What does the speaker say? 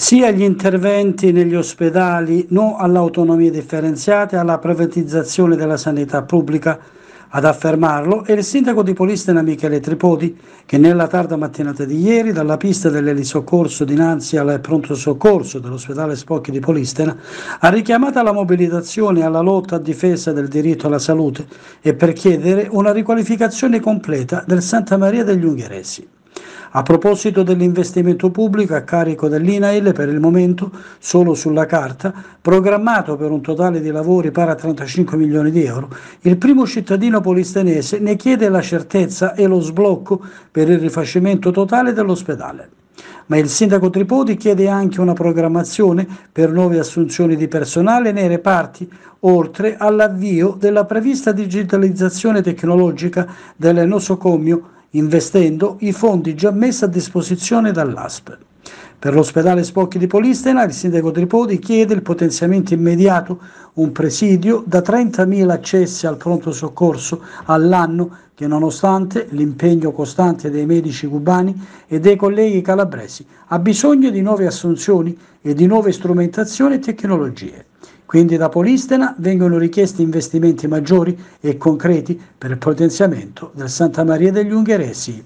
sia agli interventi negli ospedali, no all'autonomia differenziata e alla privatizzazione della sanità pubblica. Ad affermarlo è il sindaco di Polistena Michele Tripodi che nella tarda mattinata di ieri dalla pista dell'elisoccorso dinanzi al pronto soccorso dell'ospedale Spocchi di Polistena ha richiamato alla mobilitazione e alla lotta a difesa del diritto alla salute e per chiedere una riqualificazione completa del Santa Maria degli Ungheresi. A proposito dell'investimento pubblico a carico dell'INAIL per il momento solo sulla carta, programmato per un totale di lavori pari a 35 milioni di euro, il primo cittadino polistenese ne chiede la certezza e lo sblocco per il rifacimento totale dell'ospedale. Ma il sindaco Tripodi chiede anche una programmazione per nuove assunzioni di personale nei reparti, oltre all'avvio della prevista digitalizzazione tecnologica del nosocomio investendo i fondi già messi a disposizione dall'ASP. Per l'ospedale Spocchi di Polistena il sindaco Tripodi chiede il potenziamento immediato, un presidio da 30.000 accessi al pronto soccorso all'anno che nonostante l'impegno costante dei medici cubani e dei colleghi calabresi ha bisogno di nuove assunzioni e di nuove strumentazioni e tecnologie. Quindi da Polistena vengono richiesti investimenti maggiori e concreti per il potenziamento del Santa Maria degli Ungheresi.